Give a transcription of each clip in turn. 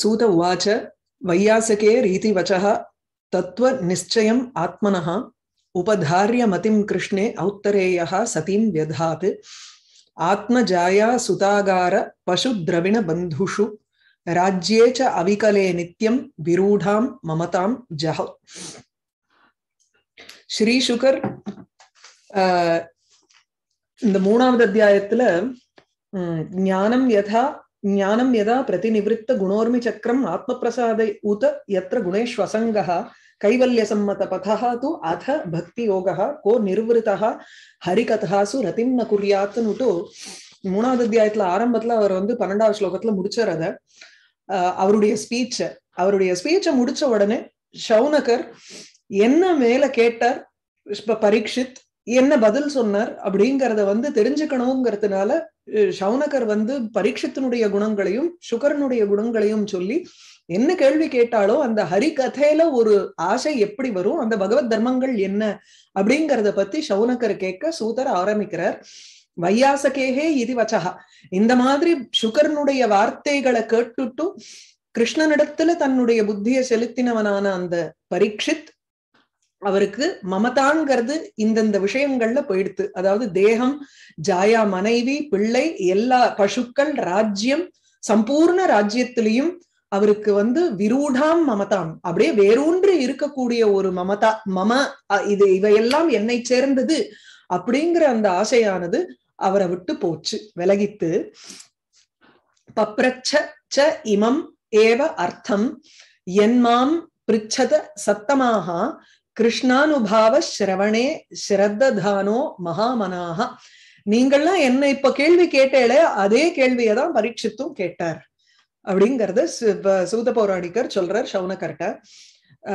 सूत उवाच वैयासके रीतिवचः तत्त्वनिश्चयम् आत्मनः उपधार्य मतिं कृष्णे औत्तरेयः सतीं व्यधात् आत्मजाया राज्ये च अविकले नित्यं विरूढां ममतां जह ஸ்ரீசுகர் இந்த மூணாவது அத்தியாயத்துல ஞானம் யதா பிரதிநிவிருத்த குணோர்மி சக்கரம் பிரசாத உத எத்த கைவல்ய சம்மத பதா து அத பக்தி யோகா கோ நிர்வத்தா ஹரிகதாசு ரத்திம் ந குறியாத்துன்னுட்டு மூணாவது அத்தியாயத்துல ஆரம்பத்துல அவர் வந்து பன்னெண்டாவது ஸ்லோகத்துல முடிச்சறத அத அவருடைய ஸ்பீச்ச அவருடைய ஸ்பீச்சை முடிச்ச உடனே ஷவுனகர் என்ன மேல கேட்டார் பரீட்சித் என்ன பதில் சொன்னார் அப்படிங்கறத வந்து தெரிஞ்சுக்கணுங்கிறதுனால சவுனகர் வந்து பரீட்சத்தினுடைய குணங்களையும் சுகரனுடைய குணங்களையும் சொல்லி என்ன கேள்வி கேட்டாலோ அந்த ஹரி கதையில ஒரு ஆசை எப்படி வரும் அந்த பகவத் தர்மங்கள் என்ன அப்படிங்கறத பத்தி சவுனகர் கேட்க சூதர் ஆரம்பிக்கிறார் வையாசகேகே இது வச்சகா இந்த மாதிரி சுகர்னுடைய வார்த்தைகளை கேட்டுட்டும் கிருஷ்ணனிடத்துல தன்னுடைய புத்தியை செலுத்தினவனான அந்த பரீட்சித் அவருக்கு மமதாங்கிறது இந்தந்த விஷயங்கள்ல போயிடுத்து அதாவது தேகம் ஜாயா மனைவி பிள்ளை எல்லா பசுக்கள் ராஜ்யம் சம்பூர்ண ராஜ்யத்திலையும் அவருக்கு வந்து விரூடாம் மமதாம் அப்படியே வேரூன்று இருக்கக்கூடிய ஒரு மமதா மம இது இவையெல்லாம் என்னை சேர்ந்தது அப்படிங்கிற அந்த ஆசையானது அவரை விட்டு போச்சு விலகித்து பப்ரச்ச ச இமம் ஏவ அர்த்தம் என்மாம் பிரிச்சத சத்தமாக கிருஷ்ணானுபாவ ஸ்ரத்ததானோ மகாமனாக நீங்கள்லாம் என்ன இப்ப கேள்வி கேட்டேளே அதே கேள்வியை தான் பரீட்சித்தும் கேட்டார் அப்படிங்கறத சூத பௌராணிகர் சொல்றார்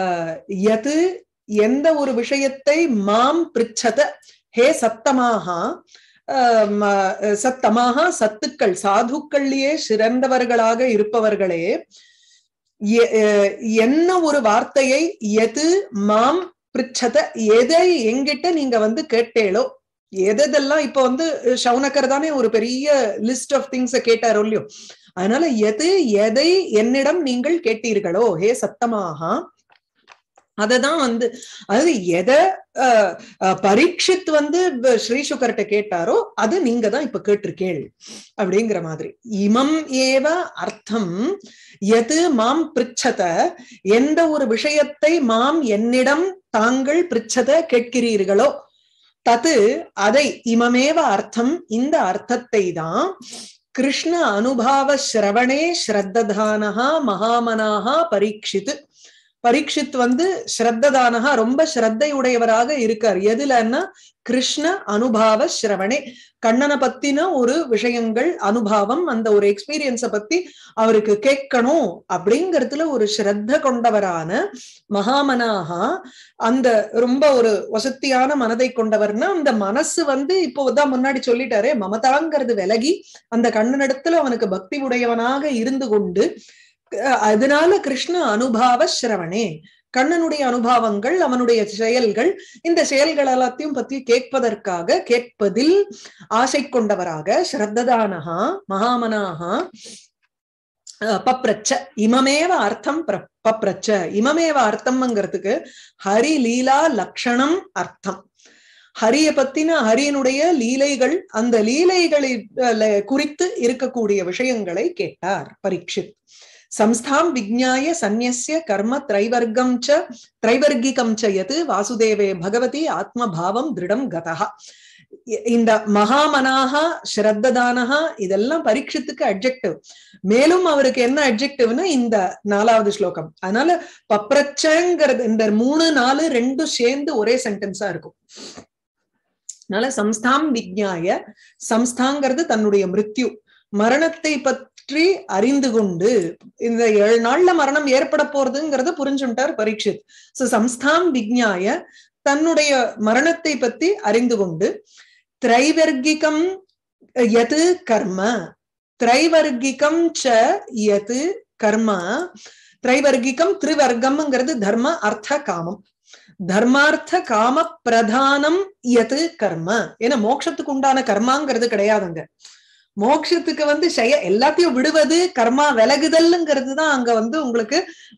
ஆஹ் எது எந்த ஒரு விஷயத்தை மாம் பிரிச்சத ஹே சத்தமாக சத்தமாக சத்துக்கள் சாதுக்கள்லயே சிறந்தவர்களாக இருப்பவர்களே என்ன ஒரு வார்த்தையை எது மாம் பிரிச்சத எதை எங்கிட்ட நீங்க வந்து கேட்டேளோ எதெல்லாம் இப்ப வந்து ஷவுனக்கர் தானே ஒரு பெரிய லிஸ்ட் ஆஃப் திங்ஸ கேட்டாரோ இல்லையோ அதனால எது எதை என்னிடம் நீங்கள் கேட்டீர்களோ ஹே சத்தமாக அததான் வந்து அதாவது எதை பரீட்சித் வந்து ஸ்ரீ சுகர்கிட்ட கேட்டாரோ அது நீங்க தான் இப்ப கேட்டிருக்கேள் அப்படிங்கிற மாதிரி இமம் ஏவ அர்த்தம் எது மாம் பிரிச்சத எந்த ஒரு விஷயத்தை மாம் என்னிடம் தாங்கள் பிரிச்சத கேட்கிறீர்களோ தது அதை இமமேவ அர்த்தம் இந்த அர்த்தத்தை தான் கிருஷ்ண அனுபாவ ஸ்ரவணே ஸ்ரத்ததானஹா மகாமனாகா பரீட்சித்து பரீட்சித் வந்து ஸ்ரத்ததானகா ரொம்ப ஸ்ரத்தையுடையவராக இருக்கார் எதுலன்னா கிருஷ்ண அனுபாவ சிரவணே கண்ணனை பத்தின ஒரு விஷயங்கள் அனுபவம் அந்த ஒரு எக்ஸ்பீரியன்ஸ பத்தி அவருக்கு கேட்கணும் அப்படிங்கறதுல ஒரு ஸ்ரத்த கொண்டவரான மகாமனாகா அந்த ரொம்ப ஒரு வசத்தியான மனதை கொண்டவர்னா அந்த மனசு வந்து இப்போதான் முன்னாடி சொல்லிட்டாரே மமதாங்கிறது விலகி அந்த கண்ணனிடத்துல அவனுக்கு பக்தி உடையவனாக இருந்து கொண்டு அதனால கிருஷ்ண அனுபாவ சிரவணே கண்ணனுடைய அனுபவங்கள் அவனுடைய செயல்கள் இந்த செயல்கள் எல்லாத்தையும் பத்தி கேட்பதற்காக கேட்பதில் ஆசை கொண்டவராக ஸ்ரத்ததானஹா மகாமனாகா பப்ரச்ச இமமேவ அர்த்தம் பப்ரச்ச இமமேவ அர்த்தம்ங்கிறதுக்கு ஹரி லீலா லக்ஷணம் அர்த்தம் ஹரிய பத்தின ஹரியனுடைய லீலைகள் அந்த லீலைகளை குறித்து இருக்கக்கூடிய விஷயங்களை கேட்டார் பரீட்சித் சம்ஸ்தாம் விஜ்ஞாய சந்நிய கர்ம திரைவர்க்கம் ச திரைவர்கிகம் ச வாசுதேவே பகவதி ஆத்மபாவம் திருடம் கதகா இந்த மகாமனாகா ஸ்ரத்ததானஹா இதெல்லாம் பரீட்சத்துக்கு அப்ஜெக்டிவ் மேலும் அவருக்கு என்ன அப்ஜெக்டிவ்னா இந்த நாலாவது ஸ்லோகம் அதனால பப்ரச்சங்கிறது இந்த மூணு நாலு ரெண்டும் சேர்ந்து ஒரே சென்டென்ஸா இருக்கும் அதனால சம்ஸ்தாம் விஜ்ஞாய சம்ஸ்தாங்கிறது தன்னுடைய மிருத்யு மரணத்தை பற்றி அறிந்து கொண்டு இந்த ஏழு நாள்ல மரணம் ஏற்பட போறதுங்கிறத புரிஞ்சுட்டார் பரீட்சித் சோ சம்ஸ்தாம் விஜ்ஞாய தன்னுடைய மரணத்தை பத்தி அறிந்து கொண்டு திரைவர்கிகம் எது கர்ம திரைவர்கிகம் ச எது கர்மா திரைவர்கிகம் திருவர்க்கம்ங்கிறது தர்ம அர்த்த காமம் தர்மார்த்த காம பிரதானம் எது கர்ம ஏன்னா மோட்சத்துக்கு உண்டான கர்மாங்கிறது கிடையாதுங்க மோக்ஷத்துக்கு வந்து செய்ய எல்லாத்தையும் விடுவது கர்மா விலகுதல்ங்கிறது தான் அங்க வந்து உங்களுக்கு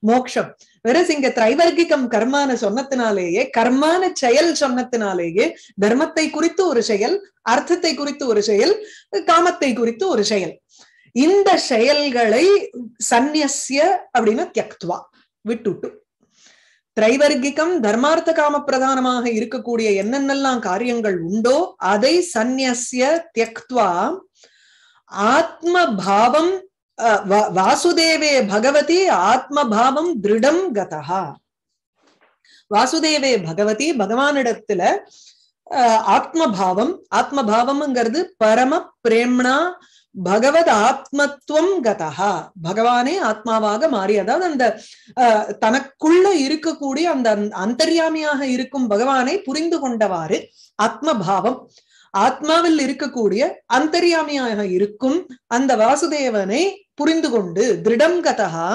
மோக்ஷம் வெறும் இங்க திரைவர்க்கிகம் கர்மான சொன்னத்தினாலேயே கர்மான செயல் சொன்னத்தினாலேயே தர்மத்தை குறித்து ஒரு செயல் அர்த்தத்தை குறித்து ஒரு செயல் காமத்தை குறித்து ஒரு செயல் இந்த செயல்களை சந்நியசிய அப்படின்னு தியக்துவா விட்டுட்டு திரைவர்க்கிகம் தர்மார்த்த காம பிரதானமாக இருக்கக்கூடிய என்னென்னலாம் காரியங்கள் உண்டோ அதை சந்நியசிய தியக்துவா ஆத்ம பாவம் வாசுதேவே பகவதி ஆத்ம பாவம் திருடம் கதா வாசுதேவே பகவதி பகவானிடத்துல ஆத்மபாவம் ஆத்மபாவம்ங்கிறது பரம பிரேம்னா பகவத் ஆத்மத்துவம் கதா பகவானே ஆத்மாவாக மாறி அதாவது அந்த தனக்குள்ள இருக்கக்கூடிய அந்த அந்தர்யாமியாக இருக்கும் பகவானை புரிந்து கொண்டவாறு ஆத்மபாவம் ஆத்மாவில் இருக்கக்கூடிய அந்தரியாமியாக இருக்கும் அந்த வாசுதேவனை புரிந்து கொண்டு திருடம் கதகா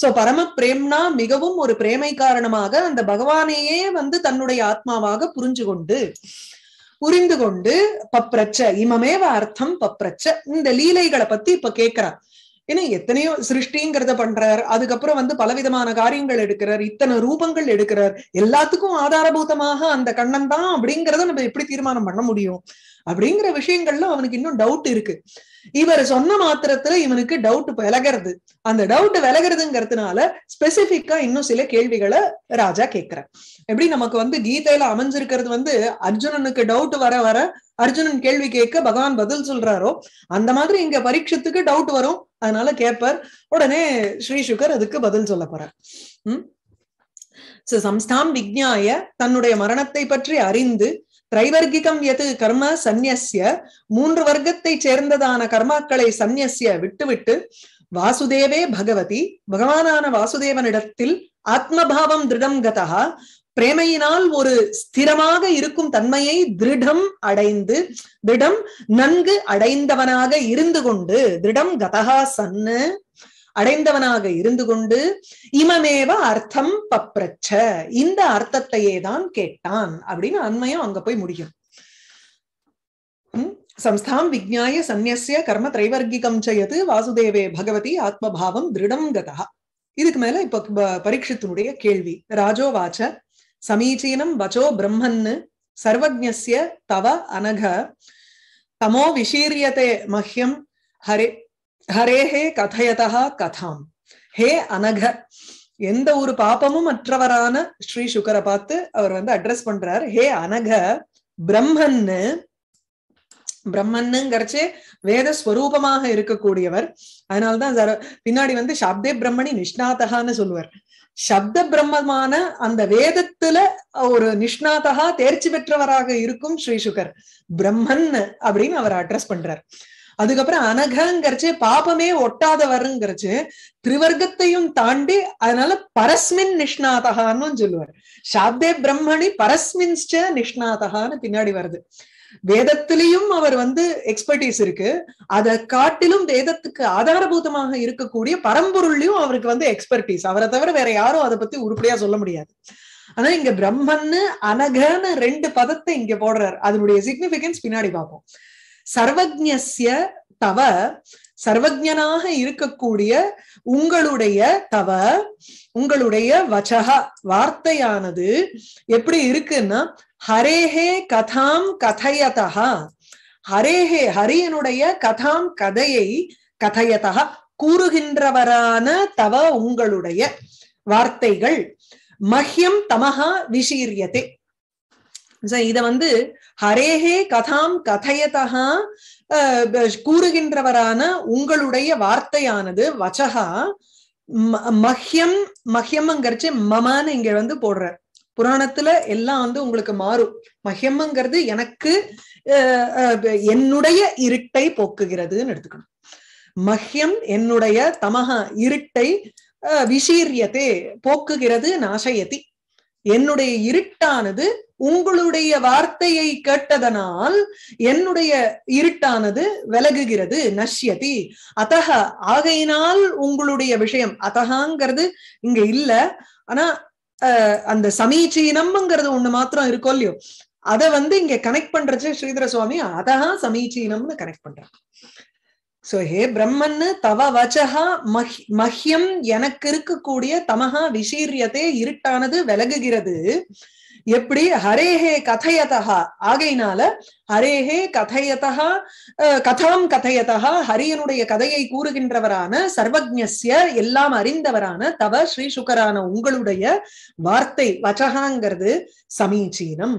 சோ பரம பிரேம்னா மிகவும் ஒரு பிரேமை காரணமாக அந்த பகவானையே வந்து தன்னுடைய ஆத்மாவாக புரிஞ்சு கொண்டு புரிந்து கொண்டு பப்ரச்ச இமமேவ அர்த்தம் பப்ரச்ச இந்த லீலைகளை பத்தி இப்ப கேக்குறான் ஏன்னா எத்தனையோ சிருஷ்டிங்கிறத பண்றார் அதுக்கப்புறம் வந்து பலவிதமான காரியங்கள் எடுக்கிறார் இத்தனை ரூபங்கள் எடுக்கிறார் எல்லாத்துக்கும் ஆதாரபூதமாக அந்த கண்ணன் தான் அப்படிங்கறத நம்ம எப்படி தீர்மானம் பண்ண முடியும் அப்படிங்கிற விஷயங்கள்ல அவனுக்கு இன்னும் டவுட் இருக்கு இவர் சொன்ன மாத்திரத்துல இவனுக்கு டவுட் விலகிறது அந்த டவுட் விலகிறதுங்கிறதுனால ஸ்பெசிபிக்கா இன்னும் சில கேள்விகளை ராஜா கேட்கிறார் எப்படி நமக்கு வந்து கீதையில அமைஞ்சிருக்கிறது வந்து அர்ஜுனனுக்கு டவுட் வர வர அர்ஜுனன் கேள்வி கேட்க பகவான் பதில் சொல்றாரோ அந்த மாதிரி இங்க பரீட்சத்துக்கு டவுட் வரும் அதனால கேட்பார் உடனே ஸ்ரீ சுகர் அதுக்கு பதில் சொல்ல போறார் உம் சம்ஸ்தாம் விஜ்ஞாய தன்னுடைய மரணத்தை பற்றி அறிந்து திரைவர்க்கிகம் எது கர்ம சந்நியசிய மூன்று வர்க்கத்தை சேர்ந்ததான கர்மாக்களை சந்நியசிய விட்டுவிட்டு வாசுதேவே பகவதி பகவானான வாசுதேவனிடத்தில் ஆத்மபாவம் திருடம் கதா பிரேமையினால் ஒரு ஸ்திரமாக இருக்கும் தன்மையை திருடம் அடைந்து திருடம் நன்கு அடைந்தவனாக இருந்து கொண்டு திருடம் கதகா சன்னு அடைந்தவனாக இருந்து கொண்டு இமமேவ அர்த்தம் பப்ரச்ச இந்த அர்த்தத்தையே தான் கேட்டான் அப்படின்னு அண்மையும் அங்க போய் முடியும் சம்ஸ்தாம் விஜ்ஞாய சந்நிய கர்ம திரைவர்கிகம் செய்யது வாசுதேவே பகவதி ஆத்மபாவம் திருடம் கதா இதுக்கு மேல இப்ப பரீட்சத்தினுடைய கேள்வி ராஜோவாச்ச சமீச்சீனம் வச்சோ பிரம்மன்னு சர்வஜஸ்ய தவ அனக தமோ விஷீரியதே மஹ்யம் ஹரே ஹரேஹே கதயதா கதாம் ஹே அனக எந்த ஒரு பாப்பமும் மற்றவரான ஸ்ரீ சுகரை பார்த்து அவர் வந்து அட்ரஸ் பண்றார் ஹே அனக பிரம்மன்னு பிரம்மன்னுங்கிறச்சு வேத ஸ்வரூபமாக இருக்கக்கூடியவர் அதனால்தான் பின்னாடி வந்து சாப்தே பிரம்மணி நிஷ்ணாத்தகான்னு சொல்லுவார் சப்த பிரம்மமான அந்த வேதத்துல ஒரு நிஷ்ணாதகா தேர்ச்சி பெற்றவராக இருக்கும் ஸ்ரீ சுகர் பிரம்மன் அப்படின்னு அவர் அட்ரஸ் பண்றார் அதுக்கப்புறம் அனகங்கிறச்சு பாபமே ஒட்டாதவருங்கிறச்சு திரிவர்க்கத்தையும் தாண்டி அதனால பரஸ்மின் நிஷ்ணாதகான்னு சொல்லுவார் சாப்தே பிரம்மணி பரஸ்மின்ஸ்ட நிஷ்ணாதகான்னு பின்னாடி வருது வேதத்திலையும் அவர் வந்து எக்ஸ்பர்டீஸ் இருக்கு அதை காட்டிலும் வேதத்துக்கு ஆதாரபூதமாக இருக்கக்கூடிய பரம்பொருள்லயும் அவருக்கு வந்து எக்ஸ்பர்டீஸ் அவரை தவிர வேற யாரும் அதை பத்தி உருப்படியா சொல்ல முடியாது ஆனா இங்க பிரம்மன்னு அனகன்னு ரெண்டு பதத்தை இங்க போடுறார் அதனுடைய சிக்னிபிகன்ஸ் பின்னாடி பார்ப்போம் சர்வஜ்ய தவ சர்வஜனாக இருக்கக்கூடிய உங்களுடைய தவ உங்களுடைய வச்சகா வார்த்தையானது எப்படி இருக்குன்னா ஹரேஹே கதாம் கதையதா ஹரேஹே ஹரியனுடைய கதாம் கதையை கதையதா கூறுகின்றவரான தவ உங்களுடைய வார்த்தைகள் மஹ்யம் தமஹா விஷீரியதே இத வந்து ஹரேஹே கதாம் கதையதா கூறுகின்றவரான உங்களுடைய வார்த்தையானது வச்சகா மஹ்யம் மஹ்யம்ங்கிறச்சு மமான்னு இங்க வந்து போடுற புராணத்துல எல்லாம் வந்து உங்களுக்கு மாறும் மஹ்யம்ங்கிறது எனக்கு என்னுடைய இருட்டை போக்குகிறதுன்னு எடுத்துக்கணும் மஹ்யம் என்னுடைய தமக இருட்டை விசீரியத்தை போக்குகிறது நாசயதி என்னுடைய இருட்டானது உங்களுடைய வார்த்தையை கேட்டதனால் என்னுடைய இருட்டானது விலகுகிறது நஷ்யதி அத்தக ஆகையினால் உங்களுடைய விஷயம் அத்தகாங்கிறது இங்க இல்ல ஆனா அந்த சமீச்சீனம்ங்கிறது ஒண்ணு மாத்திரம் இருக்கும் இல்லையோ அத வந்து இங்க கனெக்ட் பண்றது ஸ்ரீதர சுவாமி அதான் சமீச்சீனம்னு கனெக்ட் பண்றாங்க சோ ஹே பிரம்மன் தவ வச்சகா மஹ் மஹ்யம் எனக்கு இருக்கக்கூடிய தமஹா விஷீரியத்தே இருட்டானது விலகுகிறது எப்படி ஹரேஹே கதையதா ஆகையினால ஹரேஹே கதையதா கதாம் கதையதா ஹரியனுடைய கதையை கூறுகின்றவரான சர்வஜஸ்ய எல்லாம் அறிந்தவரான தவ ஸ்ரீ சுகரான உங்களுடைய வார்த்தை வச்சகாங்கிறது சமீச்சீனம்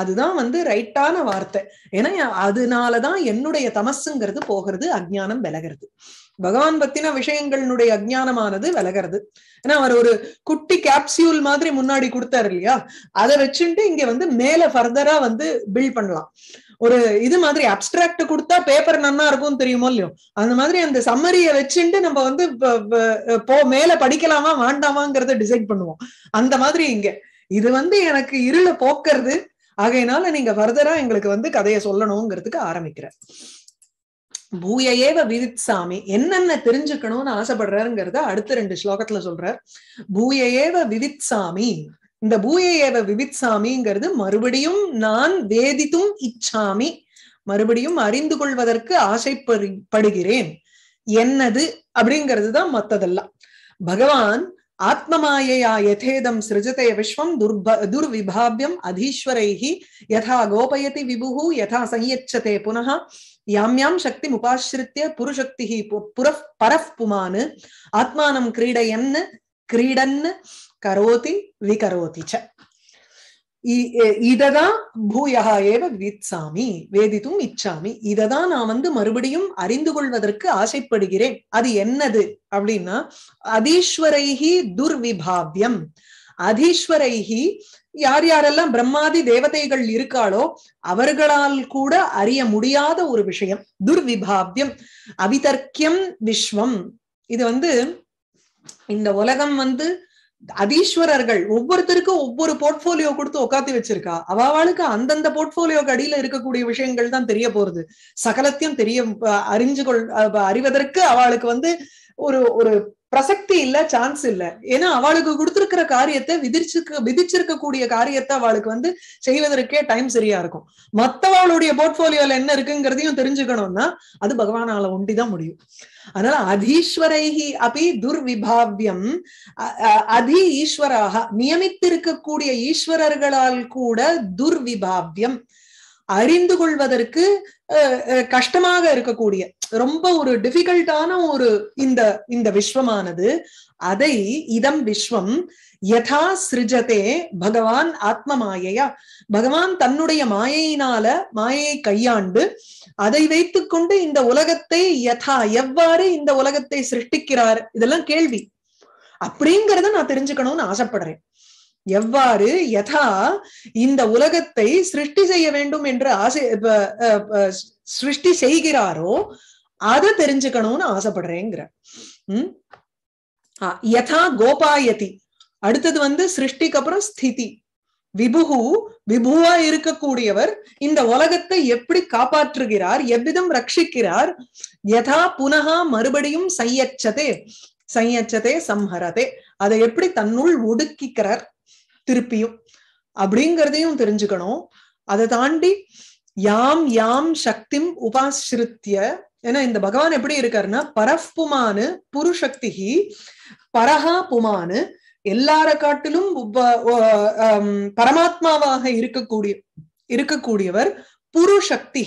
அதுதான் வந்து ரைட்டான வார்த்தை ஏன்னா அதனாலதான் என்னுடைய தமசுங்கிறது போகிறது அஜ்ஞானம் விலகிறது பகவான் பத்தின விஷயங்களுடைய அஜானமானது விலகிறது ஏன்னா அவர் ஒரு குட்டி கேப்சியூல் மாதிரி முன்னாடி கொடுத்தாரு இல்லையா அதை வச்சுட்டு இங்க வந்து மேல ஃபர்தரா வந்து பில்ட் பண்ணலாம் ஒரு இது மாதிரி அப்டிராக்ட் கொடுத்தா பேப்பர் நன்னா இருக்கும் தெரியுமோ இல்லையோ அந்த மாதிரி அந்த சம்மரிய வச்சுட்டு நம்ம வந்து போ மேல படிக்கலாமா வேண்டாமாங்கிறத டிசைட் பண்ணுவோம் அந்த மாதிரி இங்க இது வந்து எனக்கு இருள போக்குறது ஆகையினால நீங்க ஃபர்தரா எங்களுக்கு வந்து கதையை சொல்லணுங்கிறதுக்கு ஆரம்பிக்கிறேன் பூயையேவ விவித்சாமி என்னென்ன தெரிஞ்சுக்கணும்னு ஆசைப்படுறாருங்கிறத அடுத்த ரெண்டு ஸ்லோகத்துல சொல்றார் பூயையேவ சாமி இந்த பூயையேவ சாமிங்கிறது மறுபடியும் நான் வேதித்தும் இச்சாமி மறுபடியும் அறிந்து கொள்வதற்கு ஆசைப்படுகிறேன் என்னது அப்படிங்கிறது தான் மத்ததெல்லாம் பகவான் ஆத்மமாயையா யதேதம் சிருஜதே விஸ்வம் துர்ப துர்விபாவியம் அதீஸ்வரைஹி யதா கோபயதி விபுகு யதா சையச்சதே புனः யாம் சக்தி உபாசிரித்திய புருஷக்தி புரஃப் பரஃப் புமானு ஆத்மானம் கிரீடையன்னு கிரீடன்னு கரோதி விகரோதி ச ஏவ வேதித்தும் இச்சாமி இததான் நான் வந்து மறுபடியும் அறிந்து கொள்வதற்கு ஆசைப்படுகிறேன் அது என்னது அப்படின்னா அதீஸ்வரைஹி துர்விபாவியம் அதீஸ்வரைஹி யார் யாரெல்லாம் பிரம்மாதி தேவதைகள் இருக்காளோ அவர்களால் கூட அறிய முடியாத ஒரு விஷயம் துர்விபாவியம் அவிதர்க்கியம் விஸ்வம் இது வந்து இந்த உலகம் வந்து அதீஸ்வரர்கள் ஒவ்வொருத்தருக்கும் ஒவ்வொரு போர்ட்போலியோ கொடுத்து உட்காந்து வச்சிருக்கா அவளுக்கு அந்தந்த போர்ட்போலியோக்கு அடியில இருக்கக்கூடிய விஷயங்கள் தான் தெரிய போறது சகலத்தையும் தெரிய அறிஞ்சு கொள் அறிவதற்கு அவளுக்கு வந்து ஒரு ஒரு பிரசக்தி இல்ல சான்ஸ் இல்ல ஏன்னா அவளுக்கு கொடுத்திருக்கிற காரியத்தை விதிச்சிருக்க விதிச்சிருக்க கூடிய காரியத்தை அவளுக்கு வந்து செய்வதற்கே டைம் சரியா இருக்கும் மத்தவளுடைய போர்ட்போலியோல என்ன இருக்குங்கிறதையும் தெரிஞ்சுக்கணும்னா அது பகவானால ஒண்டிதான் முடியும் அதனால அதீஸ்வரைஹி அப்படி துர்விபாவியம் அதி ஈஸ்வராக நியமித்திருக்கக்கூடிய ஈஸ்வரர்களால் கூட துர்விபாவியம் அறிந்து கொள்வதற்கு கஷ்டமாக இருக்கக்கூடிய ரொம்ப ஒரு டிஃபிகல்ட்டான ஒரு இந்த இந்த விஸ்வமானது அதை இதம் விஸ்வம் யதா சிருஜதே பகவான் ஆத்ம மாயையா பகவான் தன்னுடைய மாயையினால மாயையை கையாண்டு அதை கொண்டு இந்த உலகத்தை யதா எவ்வாறு இந்த உலகத்தை சிருஷ்டிக்கிறார் இதெல்லாம் கேள்வி அப்படிங்கிறத நான் தெரிஞ்சுக்கணும்னு ஆசைப்படுறேன் எவ்வாறு யதா இந்த உலகத்தை சிருஷ்டி செய்ய வேண்டும் என்று ஆசை சிருஷ்டி செய்கிறாரோ அதை தெரிஞ்சுக்கணும்னு ஆசைப்படுறேங்கிற உம் யதா கோபாயதி அடுத்தது வந்து சிருஷ்டிக்கு அப்புறம் ஸ்திதி விபுகு விபுவா இருக்கக்கூடியவர் இந்த உலகத்தை எப்படி காப்பாற்றுகிறார் எவ்விதம் ரட்சிக்கிறார் யதா புனகா மறுபடியும் சையச்சதே சையச்சதே சம்ஹரதே அதை எப்படி தன்னுள் ஒடுக்கிக்கிறார் திருப்பியும் அப்படிங்கிறதையும் தெரிஞ்சுக்கணும் அதை தாண்டி யாம் யாம் சக்திம் உபாசிருத்திய ஏன்னா இந்த பகவான் எப்படி இருக்காருன்னா பரப்புமானு புமானு புருஷக்தி பரஹா புமானு எல்லார காட்டிலும் பரமாத்மாவாக இருக்கக்கூடிய இருக்கக்கூடியவர் புரு சக்தி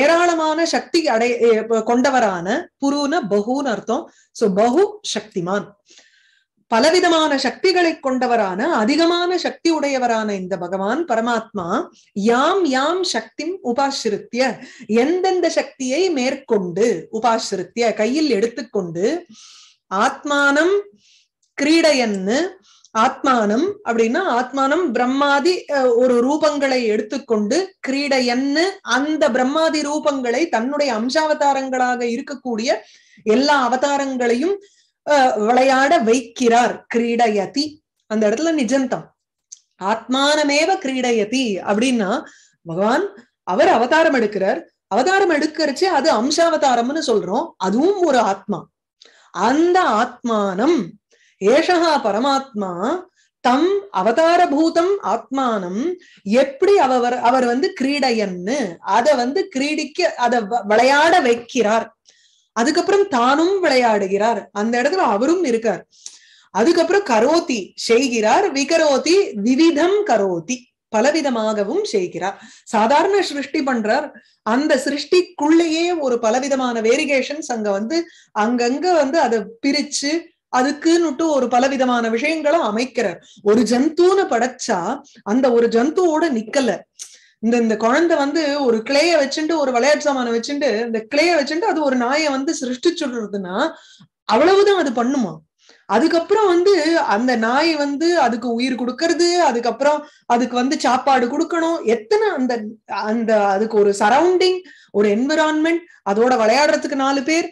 ஏராளமான சக்தி அடை கொண்டவரான புருன பகுன்னு அர்த்தம் சோ பகு சக்திமான் பலவிதமான சக்திகளை கொண்டவரான அதிகமான சக்தி உடையவரான இந்த பகவான் பரமாத்மா யாம் யாம் சக்தி உபாசிருத்திய எந்தெந்த சக்தியை மேற்கொண்டு உபாசிருத்திய கையில் எடுத்துக்கொண்டு ஆத்மானம் கிரீடையன்னு ஆத்மானம் அப்படின்னா ஆத்மானம் பிரம்மாதி ஒரு ரூபங்களை எடுத்துக்கொண்டு கிரீடையன்னு அந்த பிரம்மாதி ரூபங்களை தன்னுடைய அம்சாவதாரங்களாக இருக்கக்கூடிய எல்லா அவதாரங்களையும் விளையாட வைக்கிறார் கிரீடயதி அந்த இடத்துல நிஜந்தம் ஆத்மானமேவ கிரீடயதி அப்படின்னா பகவான் அவர் அவதாரம் எடுக்கிறார் அவதாரம் எடுக்கிறச்சு அது அம்சாவதாரம்னு சொல்றோம் அதுவும் ஒரு ஆத்மா அந்த ஆத்மானம் ஏஷகா பரமாத்மா தம் அவதாரபூதம் ஆத்மானம் எப்படி அவர் அவர் வந்து கிரீடையன்னு அதை வந்து கிரீடிக்க அதை விளையாட வைக்கிறார் அதுக்கப்புறம் தானும் விளையாடுகிறார் அந்த இடத்துல அவரும் இருக்கார் அதுக்கப்புறம் கரோதி செய்கிறார் விகரோதி விவிதம் கரோதி பலவிதமாகவும் செய்கிறார் சாதாரண சிருஷ்டி பண்றார் அந்த சிருஷ்டிக்குள்ளேயே ஒரு பலவிதமான வேரிகேஷன்ஸ் அங்க வந்து அங்கங்க வந்து அதை பிரிச்சு அதுக்குன்னுட்டு ஒரு பலவிதமான விஷயங்களும் அமைக்கிறார் ஒரு ஜந்துன்னு படைச்சா அந்த ஒரு ஜந்துவோட நிக்கல இந்த இந்த குழந்தை வந்து ஒரு கிளைய வச்சுட்டு ஒரு விளையாட்டு சாமான வச்சுட்டு இந்த கிளைய வச்சுட்டு அது ஒரு நாயை வந்து சிருஷ்டிச்சுடுறதுன்னா அவ்வளவுதான் அது பண்ணுமா அதுக்கப்புறம் வந்து அந்த நாய் வந்து அதுக்கு உயிர் கொடுக்கறது அதுக்கப்புறம் அதுக்கு வந்து சாப்பாடு கொடுக்கணும் எத்தனை அந்த அந்த அதுக்கு ஒரு சரௌண்டிங் ஒரு என்விரான்மெண்ட் அதோட விளையாடுறதுக்கு நாலு பேர்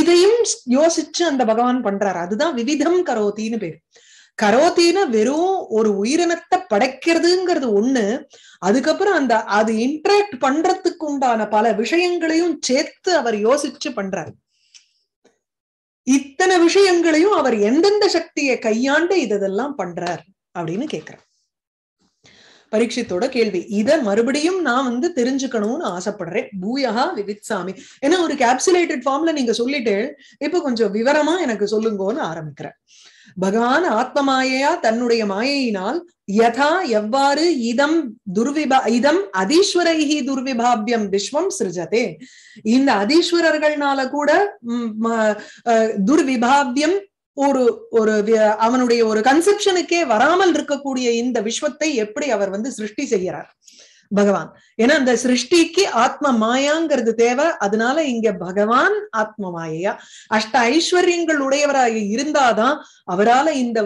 இதையும் யோசிச்சு அந்த பகவான் பண்றாரு அதுதான் விவிதம் கரோத்தின்னு பேர் கரோத்தின வெறும் ஒரு உயிரினத்தை படைக்கிறதுங்கிறது ஒண்ணு அதுக்கப்புறம் அந்த அது இன்ட்ராக்ட் பண்றதுக்கு உண்டான பல விஷயங்களையும் சேர்த்து அவர் யோசிச்சு பண்றாரு இத்தனை விஷயங்களையும் அவர் எந்தெந்த சக்தியை கையாண்டு இதெல்லாம் பண்றார் அப்படின்னு கேக்குறார் பரீட்சத்தோட கேள்வி இத மறுபடியும் நான் வந்து தெரிஞ்சுக்கணும்னு ஆசைப்படுறேன் பூயா விவித் சாமி ஏன்னா ஒரு கேப்சுலேட்டட் ஃபார்ம்ல நீங்க சொல்லிட்டு இப்ப கொஞ்சம் விவரமா எனக்கு சொல்லுங்கன்னு ஆரம்பிக்கிறேன் பகவான் ஆத்ம மாயையா தன்னுடைய மாயையினால் யதா எவ்வாறு இதம் துர்விபா இதம் அதீஸ்வரைஹி துர்விபாபியம் விஸ்வம் சிருஜதே இந்த அதீஸ்வரர்கள்னால கூட துர்விபாபியம் ஒரு ஒரு அவனுடைய ஒரு கன்செப்ஷனுக்கே வராமல் இருக்கக்கூடிய இந்த விஸ்வத்தை எப்படி அவர் வந்து சிருஷ்டி செய்கிறார் பகவான் ஏன்னா அந்த சிருஷ்டிக்கு ஆத்ம மாயாங்கிறது தேவை அதனால இங்க பகவான் ஆத்ம மாயையா அஷ்ட ஐஸ்வர்யங்கள் உடையவராக இருந்தாதான் அவரால இந்த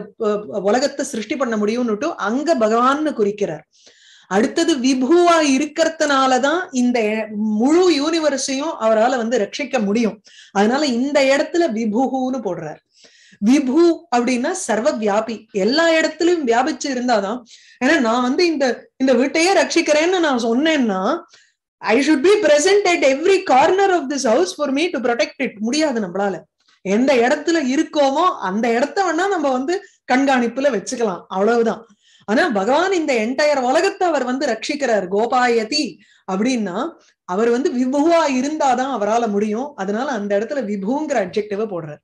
உலகத்தை சிருஷ்டி பண்ண முடியும்னுட்டு அங்க பகவான்னு குறிக்கிறார் அடுத்தது விபுவா இருக்கிறதுனாலதான் இந்த முழு யூனிவர்ஸையும் அவரால் வந்து ரட்சிக்க முடியும் அதனால இந்த இடத்துல விபுகுன்னு போடுறார் விபு அப்படின்னா சர்வ வியாபி எல்லா இடத்துலயும் வியாபிச்சு இருந்தாதான் ஏன்னா நான் வந்து இந்த இந்த வீட்டையே ரட்சிக்கிறேன்னு நான் சொன்னேன்னா I should be present at every corner of this house for me to protect it முடியாது நம்மளால எந்த இடத்துல இருக்கோமோ அந்த இடத்த வேணா நம்ம வந்து கண்காணிப்புல வச்சுக்கலாம் அவ்வளவுதான் ஆனா பகவான் இந்த என்டையர் உலகத்தை அவர் வந்து ரட்சிக்கிறார் கோபாயதி அப்படின்னா அவர் வந்து விபுவா இருந்தாதான் அவரால் முடியும் அதனால அந்த இடத்துல விபுங்கிற அப்ஜெக்டிவ போடுறார்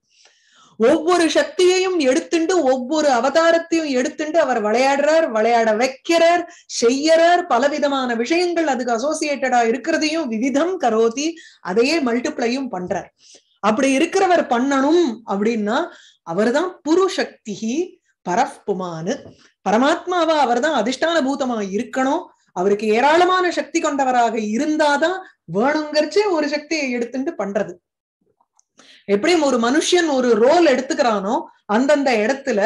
ஒவ்வொரு சக்தியையும் எடுத்துண்டு ஒவ்வொரு அவதாரத்தையும் எடுத்துண்டு அவர் விளையாடுறார் விளையாட வைக்கிறார் செய்யறார் பலவிதமான விஷயங்கள் அதுக்கு அசோசியேட்டடா இருக்கிறதையும் விவிதம் கரோதி அதையே மல்டிப்ளையும் பண்றார் அப்படி இருக்கிறவர் பண்ணணும் அப்படின்னா அவர்தான் சக்தி பரப்புமானு பரமாத்மாவா அவர்தான் அதிர்ஷ்டான பூதமா இருக்கணும் அவருக்கு ஏராளமான சக்தி கொண்டவராக இருந்தாதான் வேணுங்கிறச்சே ஒரு சக்தியை எடுத்துட்டு பண்றது எப்படியும் ஒரு மனுஷன் ஒரு ரோல் எடுத்துக்கிறானோ அந்தந்த இடத்துல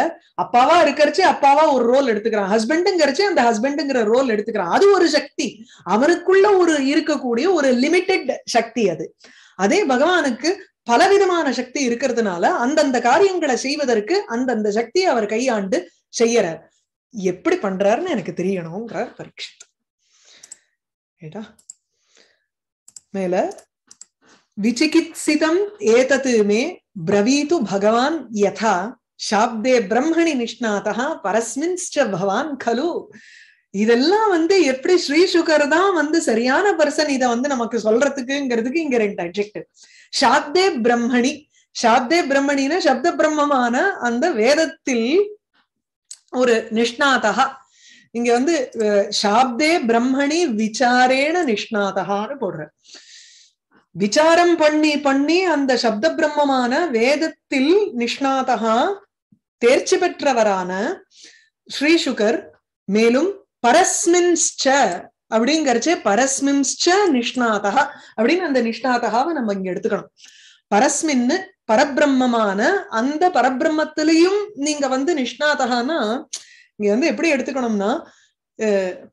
அப்பாவா இருக்கிறச்சே அப்பாவா ஒரு ரோல் எடுத்துக்கிறான் ஹஸ்பண்டுங்கிறச்சே அந்த ஹஸ்பண்டுங்கிற ரோல் எடுத்துக்கிறான் அது ஒரு சக்தி அவருக்குள்ள ஒரு இருக்கக்கூடிய ஒரு லிமிட்டெட் சக்தி அது அதே பகவானுக்கு பலவிதமான சக்தி இருக்கிறதுனால அந்தந்த காரியங்களை செய்வதற்கு அந்தந்த சக்தியை அவர் கையாண்டு செய்யறார் எப்படி பண்றாருன்னு எனக்கு தெரியணுங்கிறார் பரீட்சித் மேல விசிகித்சிதம் ஏதத்து மே பிரவீது பகவான் யதா சாப்தே பிரம்மணி நிஷ்ணாதா பரஸ்மின்ஸ்ட பவான் கலு இதெல்லாம் வந்து எப்படி ஸ்ரீ சுகர் தான் வந்து சரியான பர்சன் இதை வந்து நமக்கு சொல்றதுக்குங்கிறதுக்கு இங்க ரெண்டு அப்ஜெக்டிவ் சாப்தே பிரம்மணி சாப்தே பிரம்மணினா சப்த பிரம்மமான அந்த வேதத்தில் ஒரு நிஷ்ணாதா இங்க வந்து சாப்தே பிரம்மணி விசாரேன நிஷ்ணாதான்னு போடுற விசாரம் பண்ணி பண்ணி அந்த சப்த பிரம்மமான வேதத்தில் நிஷ்ணாதகா தேர்ச்சி பெற்றவரான ஸ்ரீசுகர் மேலும் பரஸ்மின்ஸ்ச அப்படிங்கறச்சே பரஸ்மின்ஸ்ச நிஷ்ணாதகா அப்படின்னு அந்த நிஷ்ணாதகாவை நம்ம இங்க எடுத்துக்கணும் பரஸ்மின்னு பரபிரம்மமான அந்த பரபிரம்மத்திலையும் நீங்க வந்து நிஷ்ணாதகானா இங்க வந்து எப்படி எடுத்துக்கணும்னா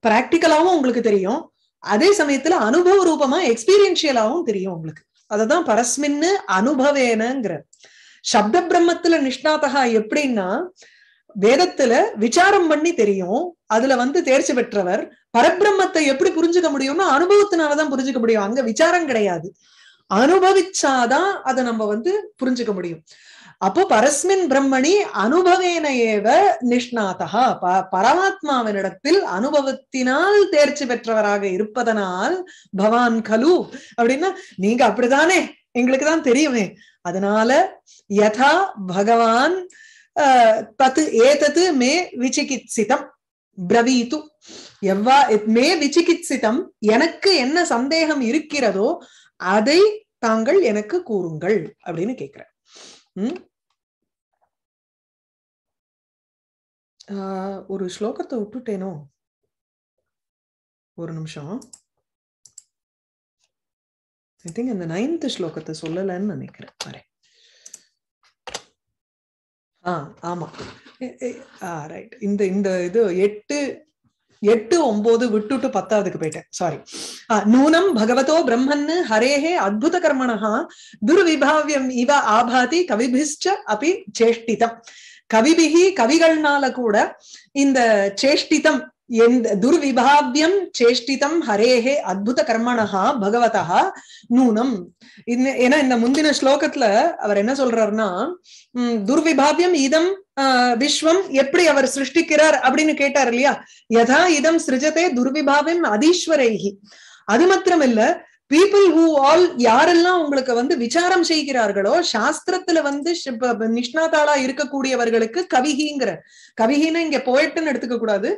பிராக்டிக்கலாவும் உங்களுக்கு தெரியும் அதே சமயத்துல அனுபவ ரூபமா எக்ஸ்பீரியன்ஷியலாவும் தெரியும் உங்களுக்கு அததான் பரஸ்மின்னு அனுபவேனங்கிற சப்த பிரம்மத்துல நிஷ்ணாத்தகா எப்படின்னா வேதத்துல விசாரம் பண்ணி தெரியும் அதுல வந்து தேர்ச்சி பெற்றவர் பரபிரம்மத்தை எப்படி புரிஞ்சுக்க முடியும்னா அனுபவத்தினாலதான் புரிஞ்சுக்க முடியும் அங்க விசாரம் கிடையாது அனுபவிச்சாதான் அதை நம்ம வந்து புரிஞ்சுக்க முடியும் அப்போ பரஸ்மின் பிரம்மணி அனுபவேன ஏவ நிஷ்ணாதா ப பரமாத்மாவினிடத்தில் அனுபவத்தினால் தேர்ச்சி பெற்றவராக இருப்பதனால் பவான் கலு அப்படின்னா நீங்க அப்படிதானே எங்களுக்கு தான் தெரியுமே அதனால யதா பகவான் தத்து ஏதத்து மே விசிகித்சிதம் பிரவீத்து எவ்வா மே விசிகித்சிதம் எனக்கு என்ன சந்தேகம் இருக்கிறதோ அதை தாங்கள் எனக்கு கூறுங்கள் அப்படின்னு கேட்கிறேன் ஒரு ஸ்லோகத்தை விட்டுட்டேனோ ஒரு நிமிஷம் ஐ திங்க் அந்த நைன்த் ஸ்லோகத்தை சொல்லலன்னு நினைக்கிறேன் பாரு ஆ ஆமா ரைட் இந்த இந்த இது எட்டு எட்டு ஒன்பது விட்டுட்டு பத்தாவதுக்கு போயிட்டேன் சாரி நூனம் பகவதோ பிரம்மன் ஹரேஹே அத்புத கர்மணா துர்விபாவியம் இவ ஆபாதி கவிபிஷ்ட அப்படி சேஷ்டிதம் கவிபிகி கவிகள்னால கூட இந்த சேஷ்டிதம் எந்த துர்விபாவியம் சேஷ்டிதம் ஹரேஹே அத்புத கர்மணஹா பகவதா நூனம் ஏன்னா இந்த முந்தின ஸ்லோகத்துல அவர் என்ன சொல்றாருன்னா துர்விபாவியம் இதம் விஸ்வம் எப்படி அவர் சிருஷ்டிக்கிறார் அப்படின்னு கேட்டார் இல்லையா யதா இதம் சிருஜதே துர்விபாவியம் அதீஸ்வரேகி அது மாத்திரம் இல்ல பீப்புள் ஹூ ஆல் யாரெல்லாம் உங்களுக்கு வந்து விசாரம் செய்கிறார்களோ சாஸ்திரத்துல வந்து நிஷ்ணாதாளா இருக்கக்கூடியவர்களுக்கு கவிகிங்கிற கவிகின்னு இங்க போயிட்டுன்னு எடுத்துக்க கூடாது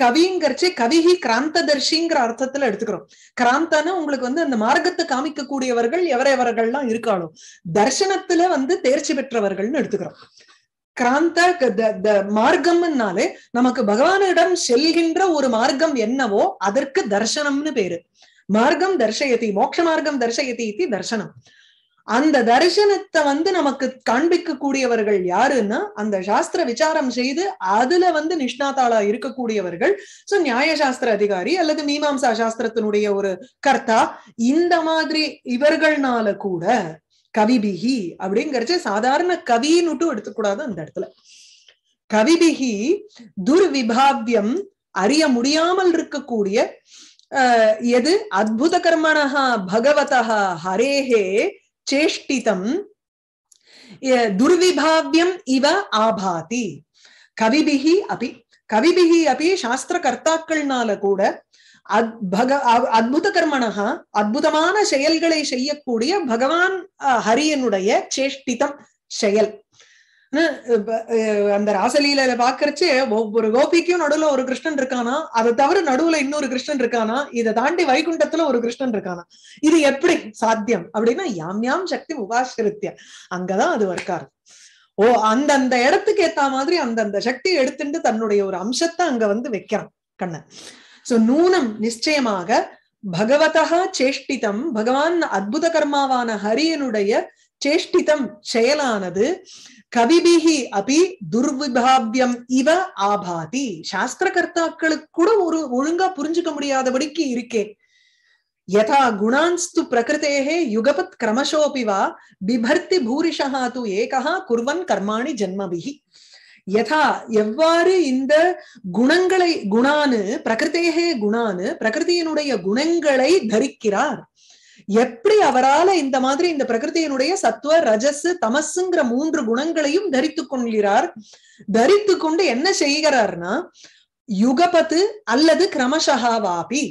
கவிங்கிறச்சே கவிகி கிராந்ததர்ஷிங்கிற அர்த்தத்துல எடுத்துக்கிறோம் கிராந்தான உங்களுக்கு வந்து அந்த மார்க்கத்தை காமிக்கக்கூடியவர்கள் எவர எவர்கள்லாம் இருக்காளோ தர்சனத்துல வந்து தேர்ச்சி பெற்றவர்கள்னு எடுத்துக்கிறோம் கிராந்த மார்க்கம்னாலே நமக்கு பகவானிடம் செல்கின்ற ஒரு மார்க்கம் என்னவோ அதற்கு தர்சனம்னு பேரு மார்க்கம் தர்ஷயதி மோட்ச மார்க்கம் தர்ஷயதி இது தர்சனம் அந்த தரிசனத்தை வந்து நமக்கு காண்பிக்க கூடியவர்கள் யாருன்னா அந்த சாஸ்திர விசாரம் செய்து அதுல வந்து நிஷ்ணாத்தாளா இருக்கக்கூடியவர்கள் சோ நியாய சாஸ்திர அதிகாரி அல்லது மீமாம்சா சாஸ்திரத்தினுடைய ஒரு கர்த்தா இந்த மாதிரி இவர்கள்னால கூட கவிபிகி அப்படிங்கறச்ச சாதாரண கவின்னுட்டும் எடுத்துக்கூடாது அந்த இடத்துல கவிபிகி துர்விபாவியம் அறிய முடியாமல் இருக்கக்கூடிய எது அத்புத கர்மணா பகவதா ஹரேஹே சேஷ்டிதம் துர்விபாவ்யம் இவ ஆபாதி கவிபிகி அபி கவிபிகி அபி சாஸ்திரகர்த்தாக்கள்னால கூட அத்பக அத்புத கர்மனகா அற்புதமான செயல்களை செய்யக்கூடிய பகவான் ஹரியனுடைய சேஷ்டிதம் செயல் அந்த ராசலீல பாக்குறச்சு ஒவ்வொரு கோபிக்கும் நடுவுல ஒரு கிருஷ்ணன் இருக்கானா அதை தவிர நடுவுல இன்னொரு கிருஷ்ணன் இருக்கானா இதை தாண்டி வைகுண்டத்துல ஒரு கிருஷ்ணன் இருக்கானா இது எப்படி சாத்தியம் அப்படின்னா யாம் யாம் சக்தி உபாசிருத்திய அங்கதான் அது ஒர்க்காரு ஓ அந்தந்த இடத்துக்கு ஏத்த மாதிரி அந்தந்த சக்தியை எடுத்துட்டு தன்னுடைய ஒரு அம்சத்தை அங்க வந்து வைக்கிறான் கண்ணன் சோ நூனம் நிச்சயமாக பகவதா சேஷ்டிதம் பகவான் அற்புத கர்மாவான ஹரியனுடைய சேஷ்டிதம் செயலானது கவிபிஹி அபி துர்விபாவியம் இவ ஆபாதி சாஸ்திர கர்த்தாக்களுக்கு கூட ஒரு ஒழுங்கா புரிஞ்சுக்க முடியாதபடிக்கு இருக்கே யதா குணான்ஸ்து பிரகிருத்தேகே யுகபத் கிரமசோபிவா பிபர்த்தி பூரிஷா து ஏகா குர்வன் கர்மாணி ஜென்மபிஹி யதா எவ்வாறு இந்த குணங்களை குணானு பிரகிருத்தேகே குணானு பிரகிருதியினுடைய குணங்களை தரிக்கிறார் எப்படி அவரால இந்த மாதிரி இந்த பிரகிருத்தியினுடைய சத்துவ ரஜஸ் தமசுங்கிற மூன்று குணங்களையும் தரித்து கொள்கிறார் தரித்து கொண்டு என்ன செய்கிறார்னா யுகபத்து அல்லது கிரமசகாவாபி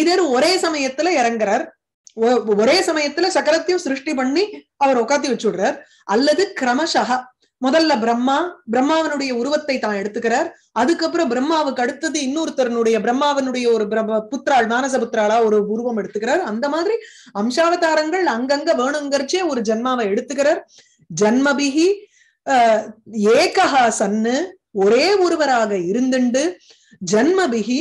இதர் ஒரே சமயத்துல இறங்குறார் ஒரே சமயத்துல சக்கரத்தையும் சிருஷ்டி பண்ணி அவர் உட்காந்து வச்சுடுறார் அல்லது கிரமசகா முதல்ல பிரம்மா பிரம்மாவனுடைய உருவத்தை தான் எடுத்துக்கிறார் அதுக்கப்புறம் பிரம்மாவுக்கு அடுத்தது இன்னொருத்தரனுடைய பிரம்மாவனுடைய ஒரு புத்திராள் புத்திராளா ஒரு உருவம் எடுத்துக்கிறார் அந்த மாதிரி அம்சாவதாரங்கள் அங்கங்க வேணுங்கிறச்சே ஒரு ஜன்மாவை எடுத்துக்கிறார் ஜன்மபிகி ஏகஹா சன்னு ஒரே ஒருவராக இருந்துண்டு ஜன்மபிகி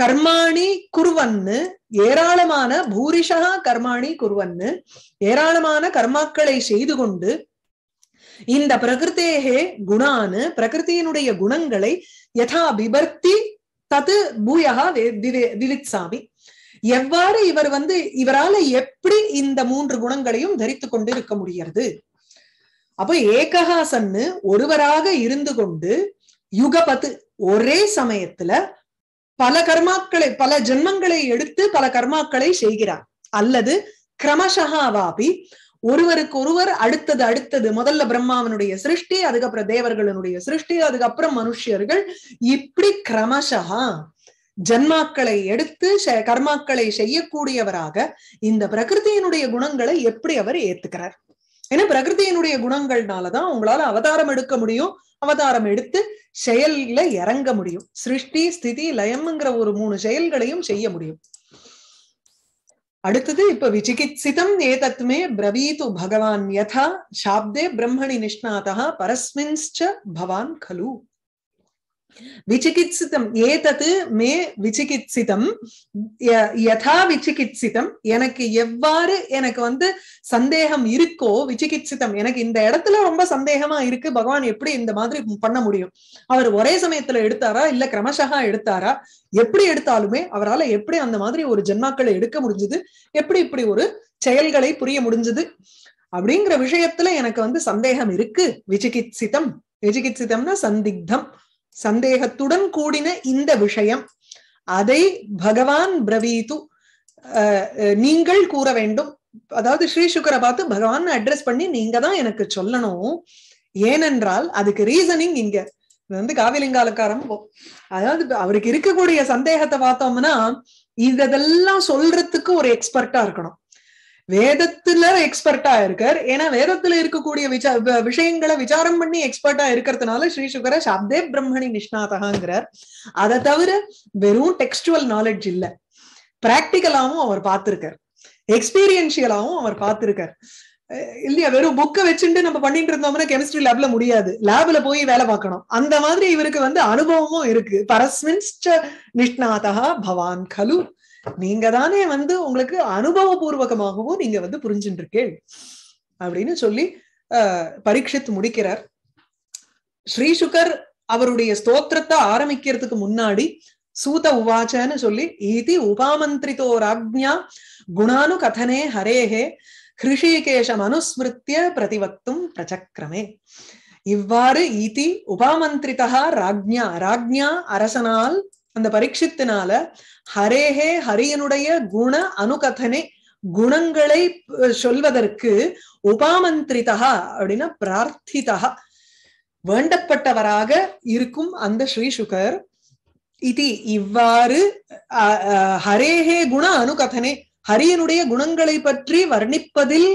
கர்மாணி குருவன்னு ஏராளமான பூரிஷகா கர்மாணி குருவன்னு ஏராளமான கர்மாக்களை செய்து கொண்டு இந்த பிரகிருத்தேகே குணான்னு பிரகிருத்தியினுடைய குணங்களை யதா பிபர்த்தி தது பூயகா விவித்சாமி எவ்வாறு இவர் வந்து இவரால எப்படி இந்த மூன்று குணங்களையும் தரித்து கொண்டு இருக்க முடியறது அப்ப ஏகஹாசன்னு ஒருவராக இருந்து கொண்டு யுகபத்து ஒரே சமயத்துல பல கர்மாக்களை பல ஜென்மங்களை எடுத்து பல கர்மாக்களை செய்கிறார் அல்லது கிரமசகாவாபி ஒருவருக்கு ஒருவர் அடுத்தது அடுத்தது முதல்ல பிரம்மாவனுடைய சிருஷ்டி அதுக்கப்புறம் தேவர்களுடைய சிருஷ்டி அதுக்கப்புறம் மனுஷியர்கள் இப்படி கிரமசா ஜன்மாக்களை எடுத்து கர்மாக்களை செய்யக்கூடியவராக இந்த பிரகிருதியினுடைய குணங்களை எப்படி அவர் ஏத்துக்கிறார் ஏன்னா பிரகிருதியினுடைய குணங்கள்னாலதான் உங்களால அவதாரம் எடுக்க முடியும் அவதாரம் எடுத்து செயல்ல இறங்க முடியும் சிருஷ்டி ஸ்திதி லயம்ங்கிற ஒரு மூணு செயல்களையும் செய்ய முடியும் அடுத்தது இப்ப விசிகித்சிதம் ஏதத்மே பிரவீது பகவான் யதா சாப்தே பிரம்மணி நிஷ்ணாதா பரஸ்மின்ஸ்ச பவான் கலு விசிகித்சிதம் ஏதது மே விசிகித்சிதம் யதா விசிகித்சிதம் எனக்கு எவ்வாறு எனக்கு வந்து சந்தேகம் இருக்கோ விசிகித்சிதம் எனக்கு இந்த இடத்துல ரொம்ப சந்தேகமா இருக்கு பகவான் எப்படி இந்த மாதிரி பண்ண முடியும் அவர் ஒரே சமயத்துல எடுத்தாரா இல்ல கிரமசகா எடுத்தாரா எப்படி எடுத்தாலுமே அவரால் எப்படி அந்த மாதிரி ஒரு ஜென்மாக்களை எடுக்க முடிஞ்சது எப்படி இப்படி ஒரு செயல்களை புரிய முடிஞ்சது அப்படிங்கிற விஷயத்துல எனக்கு வந்து சந்தேகம் இருக்கு விசிகித்சிதம் விசிகித்சிதம்னா சந்திக்தம் சந்தேகத்துடன் கூடின இந்த விஷயம் அதை பகவான் பிரவீது நீங்கள் கூற வேண்டும் அதாவது ஸ்ரீ சுக்கரை பார்த்து பகவான் அட்ரஸ் பண்ணி நீங்க தான் எனக்கு சொல்லணும் ஏனென்றால் அதுக்கு ரீசனிங் இங்க வந்து காவிலிங்காலக்காரம் அதாவது அவருக்கு இருக்கக்கூடிய சந்தேகத்தை பார்த்தோம்னா இதெல்லாம் சொல்றதுக்கு ஒரு எக்ஸ்பர்ட்டா இருக்கணும் வேதத்துல எக்ஸ்பர்ட்டா இருக்கார் ஏன்னா வேதத்துல இருக்கக்கூடிய விசா விஷயங்களை விசாரம் பண்ணி எக்ஸ்பர்ட்டா இருக்கிறதுனால ஸ்ரீ சுகர சப்தே பிரம்மணி நிஷ்ணாதகாங்கிறார் அதை தவிர வெறும் டெக்ஸ்டுவல் நாலேஜ் இல்ல பிராக்டிக்கலாவும் அவர் பார்த்திருக்கார் எக்ஸ்பீரியன்ஷியலாவும் அவர் பார்த்திருக்கார் இல்லையா வெறும் புக்கை வச்சுட்டு நம்ம பண்ணிட்டு இருந்தோம்னா கெமிஸ்ட்ரி லேப்ல முடியாது லேப்ல போய் வேலை பார்க்கணும் அந்த மாதிரி இவருக்கு வந்து அனுபவமும் இருக்கு பரஸ்மின் நிஷ்ணாதகா பவான் கலு நீங்க தானே வந்து உங்களுக்கு அனுபவபூர்வகமாகவும் நீங்க வந்து புரிஞ்சுட்டு இருக்கேள் அப்படின்னு சொல்லி பரீட்சித் முடிக்கிறார் ஸ்ரீசுகர் அவருடைய ஸ்தோத்திரத்தை ஆரம்பிக்கிறதுக்கு முன்னாடி சூத உவாச்சன்னு சொல்லி இதி உபாமந்திரிதோ ராஜ்யா குணானு கதனே ஹரேஹே ஹிருஷிகேஷம் அனுஸ்மிருத்திய பிரதிவத்தும் பிரச்சக்கிரமே இவ்வாறு இதி உபாமந்திரிதா ராஜ்யா ராஜ்யா அரசனால் அந்த பரீட்சத்தினால ஹரேஹே ஹரியனுடைய குண அனுகதனை குணங்களை சொல்வதற்கு உபாமந்திரிதா அப்படின்னா பிரார்த்திதா வேண்டப்பட்டவராக இருக்கும் அந்த ஸ்ரீ சுகர் இது இவ்வாறு ஹரேஹே குண அனுகதனை ஹரியனுடைய குணங்களை பற்றி வர்ணிப்பதில்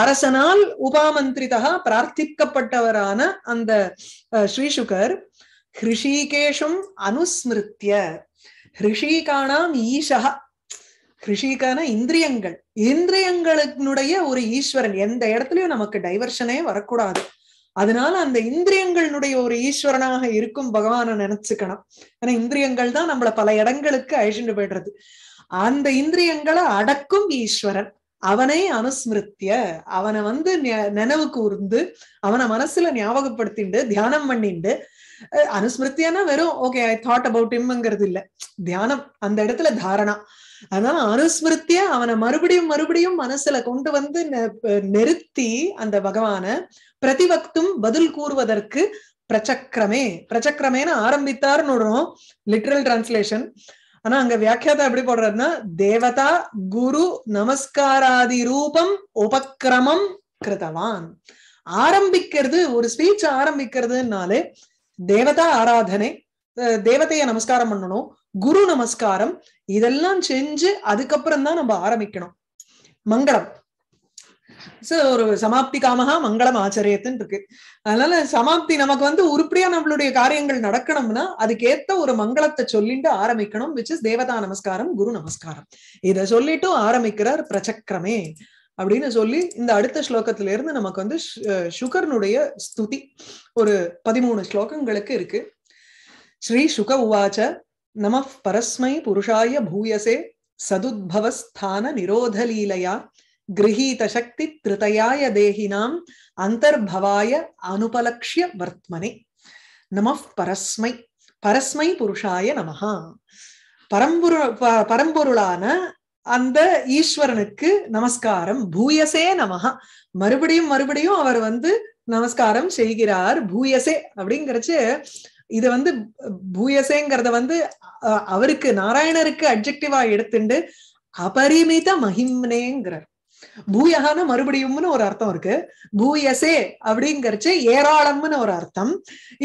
அரசனால் உபாமந்திரிதா பிரார்த்திக்கப்பட்டவரான அந்த ஸ்ரீசுகர் ஹிருஷிகேஷும் அனுஸ்மிருத்திய ஹிருஷிகானாம் ஈஷா ஹிருஷிகான இந்திரியங்கள் இந்திரியங்களுடைய ஒரு ஈஸ்வரன் எந்த இடத்துலயும் நமக்கு டைவர்ஷனே வரக்கூடாது அதனால அந்த இந்திரியங்களுடைய ஒரு ஈஸ்வரனாக இருக்கும் பகவான நினைச்சுக்கணும் ஏன்னா இந்திரியங்கள் தான் நம்மள பல இடங்களுக்கு அழிச்சுட்டு போயிடுறது அந்த இந்திரியங்களை அடக்கும் ஈஸ்வரன் அவனை அனுஸ்மிருத்திய அவனை வந்து நினைவு கூர்ந்து அவனை மனசுல ஞாபகப்படுத்திண்டு தியானம் பண்ணிண்டு அனுஸ்மிருத்தியானா வெறும் ஓகே ஐ தாட் அபவுட் இம்ங்கிறது இல்ல தியானம் அந்த இடத்துல தாரணா அதனால அனுஸ்மிருத்திய அவனை மறுபடியும் மறுபடியும் மனசுல கொண்டு வந்து நிறுத்தி அந்த பகவான பிரதிபக்தும் பதில் கூறுவதற்கு பிரச்சக்கிரமே பிரச்சக்கிரமேன்னு ஆரம்பித்தார்னு லிட்ரல் டிரான்ஸ்லேஷன் ஆனா அங்க வியாக்கியாதா எப்படி போடுறாருன்னா தேவதா குரு நமஸ்காராதி ரூபம் உபக்கிரமம் கிருதவான் ஆரம்பிக்கிறது ஒரு ஸ்பீச் ஆரம்பிக்கிறதுனாலே தேவதா ஆராதனை தேவதைய நமஸ்காரம் பண்ணணும் குரு நமஸ்காரம் இதெல்லாம் செஞ்சு அதுக்கப்புறம் தான் நம்ம ஆரம்பிக்கணும் மங்களம் ஒரு சமாப்தி காமகா மங்களம் ஆச்சரியத்துன்னு இருக்கு அதனால சமாப்தி நமக்கு வந்து உருப்படியா நம்மளுடைய காரியங்கள் நடக்கணும்னா அதுக்கேத்த ஒரு மங்களத்தை சொல்லிட்டு ஆரம்பிக்கணும் விச் இஸ் தேவதா நமஸ்காரம் குரு நமஸ்காரம் இத சொல்லிட்டு ஆரம்பிக்கிறார் பிரச்சக்கிரமே அப்படின்னு சொல்லி இந்த அடுத்த ஸ்லோகத்துல இருந்து நமக்கு வந்து சுகர்னுடைய ஸ்துதி ஒரு பதிமூணு ஸ்லோகங்களுக்கு இருக்கு ஸ்ரீ சுக உவாச்ச நம பரஸ்மை புருஷாய பூயசே சதுத்பவஸ்தான நிரோதலீலையா கிரகீத சக்தி திருதயாய தேகினாம் அந்தர்பவாய அனுபலக்ஷிய வர்த்மனே நம பரஸ்மை பரஸ்மை புருஷாய நமஹா பரம்பொரு பரம்பொருளான அந்த ஈஸ்வரனுக்கு நமஸ்காரம் பூயசே நமஹா மறுபடியும் மறுபடியும் அவர் வந்து நமஸ்காரம் செய்கிறார் பூயசே அப்படிங்கிறச்சு இது வந்து பூயசேங்கிறத வந்து அவருக்கு நாராயணருக்கு அப்ஜெக்டிவா எடுத்துண்டு அபரிமித மகிம்னேங்கிறார் பூயகான மறுபடியும்னு ஒரு அர்த்தம் இருக்கு பூயசே அப்படிங்கிறச்சு ஏராளம்னு ஒரு அர்த்தம்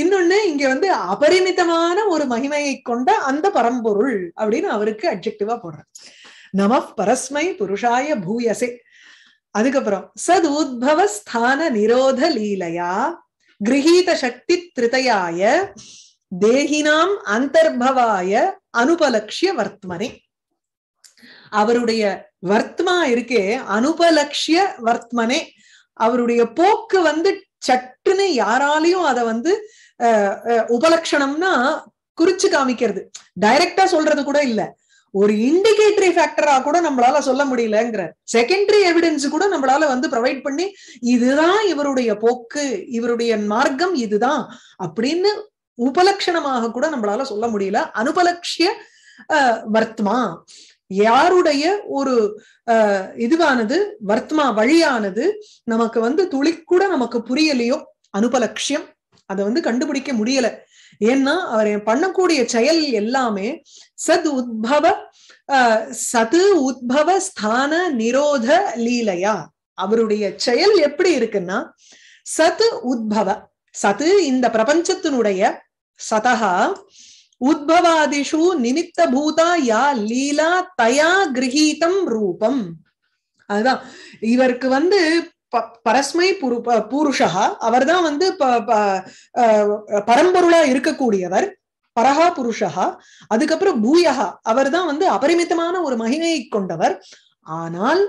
இன்னொன்னு இங்க வந்து அபரிமிதமான ஒரு மகிமையை கொண்ட அந்த பரம்பொருள் அப்படின்னு அவருக்கு அப்ஜெக்டிவா போடுறார் நம பரஸ்மை புருஷாய பூயசே அதுக்கப்புறம் சது உத்பவ ஸ்தான நிரோத லீலையா கிரகீத சக்தி திருதையாய தேகினாம் அந்தர்பவாய அனுபலக்ஷிய வர்த்மனே அவருடைய வர்த்மா இருக்கே அனுபலக்ஷிய வர்த்மனே அவருடைய போக்கு வந்து சட்டுன்னு யாராலையும் அத வந்து உபலக்ஷணம்னா குறிச்சு காமிக்கிறது டைரக்டா சொல்றது கூட இல்ல ஒரு இண்டிகேட்டரி ஃபேக்டரா கூட நம்மளால சொல்ல முடியலங்கிற செகண்டரி எவிடன்ஸ் கூட நம்மளால வந்து ப்ரொவைட் பண்ணி இதுதான் இவருடைய போக்கு இவருடைய மார்க்கம் இதுதான் அப்படின்னு உபலட்சணமாக கூட நம்மளால சொல்ல முடியல அனுபலட்சிய வர்த்மா யாருடைய ஒரு இதுவானது வர்த்மா வழியானது நமக்கு வந்து கூட நமக்கு புரியலையோ அனுபலட்சியம் அதை வந்து கண்டுபிடிக்க முடியல ஏன்னா அவர் பண்ணக்கூடிய செயல் எல்லாமே சத் உத்பவ சது உத்பவ ஸ்தான நிரோத லீலையா அவருடைய செயல் எப்படி இருக்குன்னா சத் உத்பவ சத்து இந்த பிரபஞ்சத்தினுடைய சதகா உத்பவாதிஷு நிமித்த பூதா யா லீலா தயா கிரகீதம் ரூபம் அதுதான் இவருக்கு வந்து பரஸ்மை புரு பூருஷா அவர்தான் வந்து பரம்பொருளா இருக்கக்கூடியவர் பரஹா புருஷஹா அதுக்கப்புறம் பூயஹா அவர் தான் வந்து அபரிமிதமான ஒரு மகிமையை கொண்டவர் ஆனால்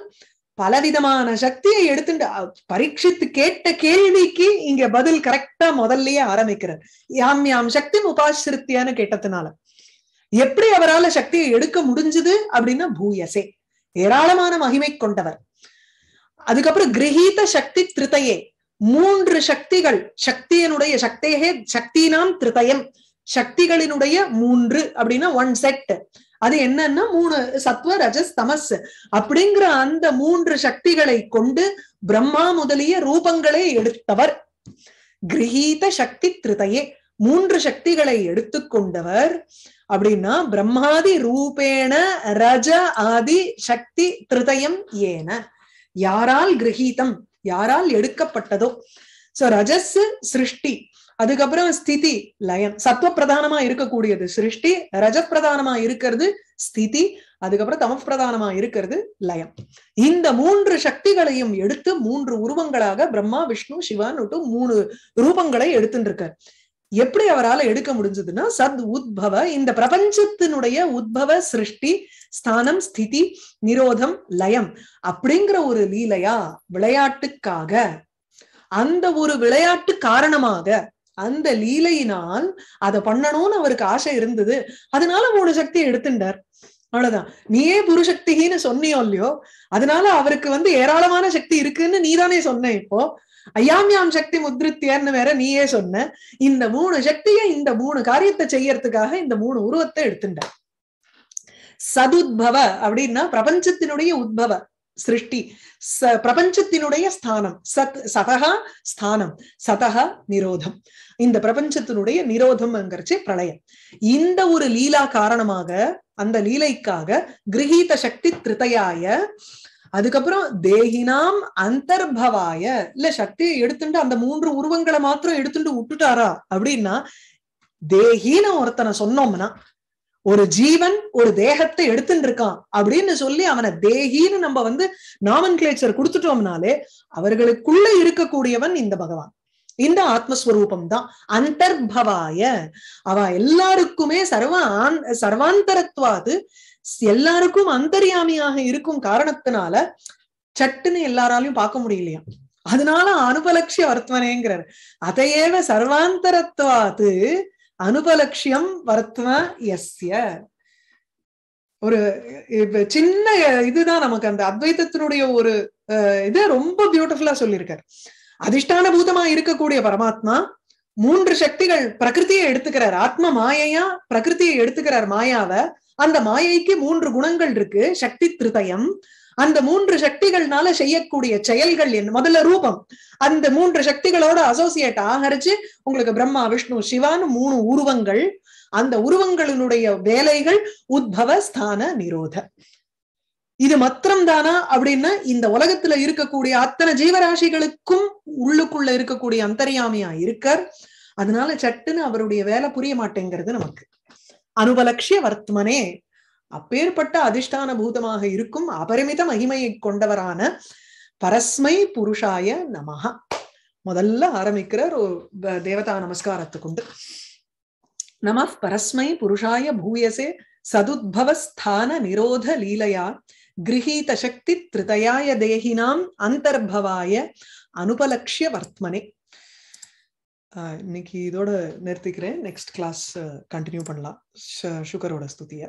பலவிதமான சக்தியை எடுத்துட்டு பரீட்சித்து கேட்ட கேள்விக்கு இங்க பதில் கரெக்டா முதல்லயே ஆரம்பிக்கிறார் யாம் யாம் சக்தி உபாசிருத்தியான கேட்டதுனால எப்படி அவரால் சக்தியை எடுக்க முடிஞ்சது அப்படின்னா பூயசே ஏராளமான மகிமை கொண்டவர் அதுக்கப்புறம் கிரகீத சக்தி திருத்தையே மூன்று சக்திகள் சக்தியனுடைய சக்தியே சக்தினாம் திருத்தயம் சக்திகளினுடைய மூன்று அப்படின்னா ஒன் செட் அது என்னன்னா மூணு சத்வ ரஜஸ் தமஸ் அப்படிங்கிற அந்த மூன்று சக்திகளை கொண்டு பிரம்மா முதலிய ரூபங்களை எடுத்தவர் கிரகீத சக்தி திருதையே மூன்று சக்திகளை எடுத்துக்கொண்டவர் அப்படின்னா பிரம்மாதி ரூபேண ரஜ ஆதி சக்தி திருதயம் ஏன யாரால் கிரகீதம் யாரால் எடுக்கப்பட்டதோ சோ ரஜஸ் சிருஷ்டி அதுக்கப்புறம் ஸ்திதி லயம் சத்துவ பிரதானமா இருக்கக்கூடியது சிருஷ்டி ரஜப்பிரதானமா இருக்கிறது ஸ்திதி அதுக்கப்புறம் பிரதானமா இருக்கிறது லயம் இந்த மூன்று சக்திகளையும் எடுத்து மூன்று உருவங்களாக பிரம்மா விஷ்ணு சிவான்னு மூணு ரூபங்களை எடுத்துட்டு இருக்கார் எப்படி அவரால் எடுக்க முடிஞ்சதுன்னா சத் உத்பவ இந்த பிரபஞ்சத்தினுடைய உத்பவ சிருஷ்டி ஸ்தானம் ஸ்திதி நிரோதம் லயம் அப்படிங்கிற ஒரு லீலையா விளையாட்டுக்காக அந்த ஒரு விளையாட்டு காரணமாக அந்த லீலையினால் அதை பண்ணணும்னு அவருக்கு ஆசை இருந்தது அதனால மூணு சக்தியை எடுத்துட்டார் அவ்வளவுதான் நீயே புருஷக்திகின்னு சொன்னியோ இல்லையோ அதனால அவருக்கு வந்து ஏராளமான சக்தி இருக்குன்னு நீதானே சொன்ன இப்போ ஐயாமியாம் சக்தி முத்ரித்தியர்னு வேற நீயே சொன்ன இந்த மூணு சக்தியை இந்த மூணு காரியத்தை செய்யறதுக்காக இந்த மூணு உருவத்தை எடுத்துட்டார் சதுத்பவ அப்படின்னா பிரபஞ்சத்தினுடைய உத்பவ சிருஷ்டி ச பிரபஞ்சத்தினுடைய ஸ்தானம் சத் சதகா ஸ்தானம் சதகா நிரோதம் இந்த பிரபஞ்சத்தினுடைய நிரோதம்ங்கிறச்சு பிரளயம் இந்த ஒரு லீலா காரணமாக அந்த லீலைக்காக கிரகீத சக்தி திருத்தையாய அதுக்கப்புறம் தேகினாம் அந்தர்பவாய இல்ல சக்தியை எடுத்துட்டு அந்த மூன்று உருவங்களை மாத்திரம் எடுத்துட்டு விட்டுட்டாரா அப்படின்னா தேகின்னு ஒருத்தனை சொன்னோம்னா ஒரு ஜீவன் ஒரு தேகத்தை எடுத்துட்டு இருக்கான் அப்படின்னு சொல்லி அவனை தேகின்னு நம்ம வந்து நாமன் கிளேச்சர் கொடுத்துட்டோம்னாலே அவர்களுக்குள்ள இருக்கக்கூடியவன் இந்த பகவான் இந்த ஆத்மஸ்வரூபம் தான் அந்தர்பவாய அவ எல்லாருக்குமே சர்வான் சர்வாந்தரத்வாது எல்லாருக்கும் அந்தரியாமியாக இருக்கும் காரணத்தினால சட்டுன்னு எல்லாராலையும் பார்க்க முடியலையா அதனால அனுபலட்சிய வர்த்தவனேங்கிறார் அதையேவ சர்வாந்தரத்துவாது அனுபலட்சியம் வர்த்ம எஸ்ய ஒரு சின்ன இதுதான் நமக்கு அந்த அத்வைதத்தினுடைய ஒரு இது ரொம்ப பியூட்டிஃபுல்லா சொல்லியிருக்காரு அதிர்ஷ்டான பூதமா இருக்கக்கூடிய பரமாத்மா மூன்று சக்திகள் பிரகிருத்தியை எடுத்துக்கிறார் ஆத்ம மாயையா பிரகிருத்தியை எடுத்துக்கிறார் மாயாவ அந்த மாயைக்கு மூன்று குணங்கள் இருக்கு சக்தி திருதயம் அந்த மூன்று சக்திகள்னால செய்யக்கூடிய செயல்கள் என்ன முதல்ல ரூபம் அந்த மூன்று சக்திகளோட அசோசியேட் ஆகரிச்சு உங்களுக்கு பிரம்மா விஷ்ணு சிவான்னு மூணு உருவங்கள் அந்த உருவங்களினுடைய வேலைகள் உத்பவ ஸ்தான நிரோத இது மாத்திரம் தானா அப்படின்னா இந்த உலகத்துல இருக்கக்கூடிய அத்தனை ஜீவராசிகளுக்கும் உள்ளுக்குள்ள இருக்கக்கூடிய அந்தரியாமியா இருக்கார் அதனால சட்டுன்னு அவருடைய வேலை புரிய மாட்டேங்கிறது நமக்கு அனுபலக்ஷிய வர்த்தமனே அப்பேற்பட்ட அதிஷ்டான பூதமாக இருக்கும் அபரிமித மகிமையை கொண்டவரான பரஸ்மை புருஷாய நமகா முதல்ல ஆரம்பிக்கிறார் ஒரு தேவதா நமஸ்காரத்துக்குண்டு நம பரஸ்மை புருஷாய பூயசே சதுத்பவஸ்தான நிரோத லீலையா கிரகீத சக்தி திருதயாய தேகினாம் அந்தர்பவாய அனுபலக்ஷிய வர்த்மனே இன்னைக்கு இதோட நிறுத்திக்கிறேன் நெக்ஸ்ட் கிளாஸ் கண்டினியூ பண்ணலாம் சுகரோட ஸ்துதியை